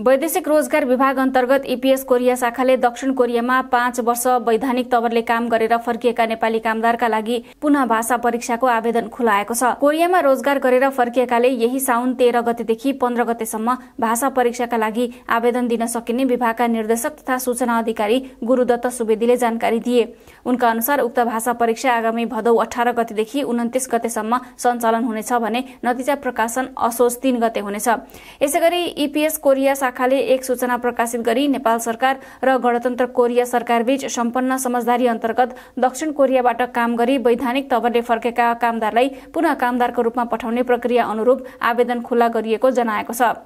वैदेशिक रोजगार विभाग अन्तर्गत इपिएस कोरिया शाखाले दक्षिण कोरियामा पाँच वर्ष वैधानिक तवरले काम गरेर फर्किएका नेपाली कामदारका लागि पुनः भाषा परीक्षाको आवेदन खुलाएको छ कोरियामा रोजगार गरेर फर्किएकाले यही साउन तेह्र गतेदेखि पन्ध्र गतेसम्म भाषा परीक्षाका लागि आवेदन दिन सकिने विभागका निर्देशक तथा सूचना अधिकारी गुरूदत्त सुवेदीले जानकारी दिए उनका अनुसार उक्त भाषा परीक्षा आगामी भदौ अठार गतेदेखि उन्तिस गतेसम्म सञ्चालन हुनेछ भने नतिजा प्रकाशन असोज तीन गते हुनेछ यसैगरी इपिएस कोरिया शाखाले एक सूचना प्रकाशित गरी नेपाल सरकार र गणतन्त्र कोरिया सरकारबीच सम्पन्न समझदारी अन्तर्गत दक्षिण कोरियाबाट काम गरी वैधानिक तवरले फर्केका कामदारलाई पुनः कामदारको रूपमा पठाउने प्रक्रिया अनुरूप आवेदन खुल्ला गरिएको जनाएको छ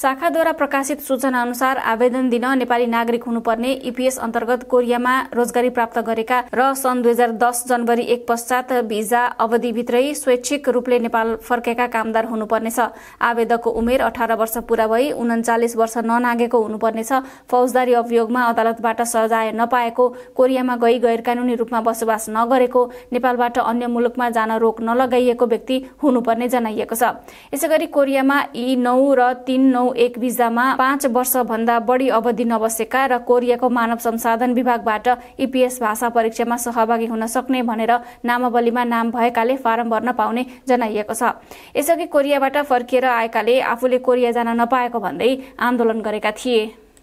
शाखाद्वारा प्रकाशित सूचना अनुसार आवेदन दिन नेपाली नागरिक हुनुपर्ने इपिएस अन्तर्गत कोरियामा रोजगारी प्राप्त गरेका र सन् दुई हजार दस जनवरी एक पश्चात भिजा अवधिभित्रै स्वैच्छिक रूपले नेपाल फर्केका कामदार हुनुपर्नेछ आवेदकको उमेर अठार वर्ष पूरा भई उन्चालिस वर्ष ननागेको हुनुपर्नेछ फौजदारी अभियोगमा अदालतबाट सजाय नपाएको कोरियामा गई कानूनी रूपमा बसोबास नगरेको नेपालबाट अन्य मुलुकमा जान रोक नलगाइएको व्यक्ति हुनुपर्ने जनाइएको छ यसैगरी कोरियामा यी नौ र तीन नौ एक भिजामा पाँच वर्षभन्दा बढी अवधि नबसेका र कोरियाको मानव संसाधन विभागबाट इपिएस भाषा परीक्षामा सहभागी हुन सक्ने भनेर नामावलीमा नाम भएकाले फारम भर्न पाउने जनाइएको छ यसअघि कोरियाबाट फर्किएर आएकाले आफूले कोरिया जान नपाएको भन्दै आन्दोलन गरेका थिए